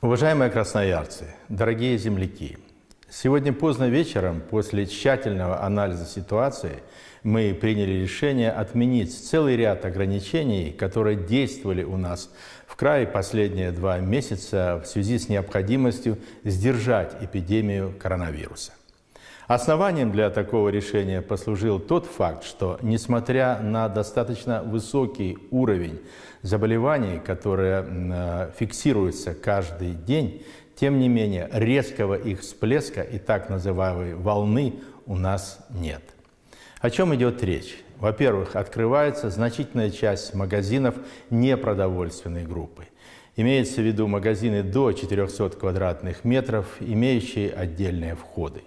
Уважаемые красноярцы, дорогие земляки, сегодня поздно вечером, после тщательного анализа ситуации, мы приняли решение отменить целый ряд ограничений, которые действовали у нас в крае последние два месяца в связи с необходимостью сдержать эпидемию коронавируса. Основанием для такого решения послужил тот факт, что несмотря на достаточно высокий уровень заболеваний, которые э, фиксируются каждый день, тем не менее резкого их всплеска и так называемой волны у нас нет. О чем идет речь? Во-первых, открывается значительная часть магазинов непродовольственной группы. Имеется в виду магазины до 400 квадратных метров, имеющие отдельные входы.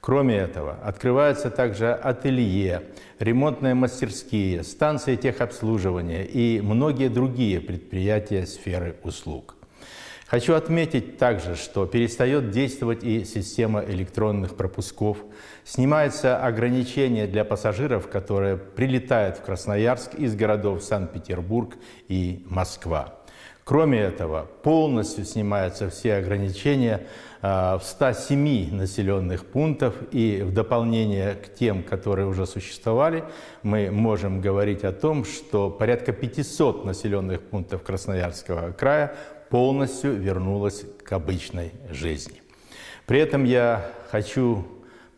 Кроме этого, открываются также ателье, ремонтные мастерские, станции техобслуживания и многие другие предприятия сферы услуг. Хочу отметить также, что перестает действовать и система электронных пропусков, снимается ограничение для пассажиров, которые прилетают в Красноярск из городов Санкт-Петербург и Москва. Кроме этого, полностью снимаются все ограничения а, в 107 населенных пунктов, и в дополнение к тем, которые уже существовали, мы можем говорить о том, что порядка 500 населенных пунктов Красноярского края полностью вернулось к обычной жизни. При этом я хочу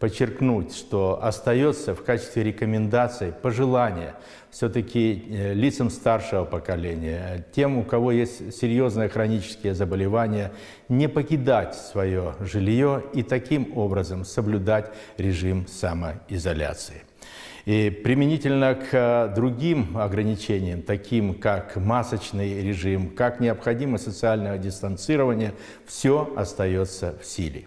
подчеркнуть, что остается в качестве рекомендаций, пожелания все-таки э, лицам старшего поколения, тем, у кого есть серьезные хронические заболевания, не покидать свое жилье и таким образом соблюдать режим самоизоляции. И применительно к э, другим ограничениям, таким как масочный режим, как необходимо социального дистанцирования, все остается в силе.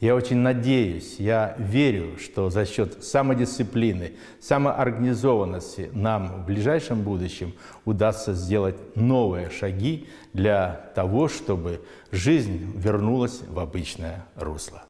Я очень надеюсь, я верю, что за счет самодисциплины, самоорганизованности нам в ближайшем будущем удастся сделать новые шаги для того, чтобы жизнь вернулась в обычное русло.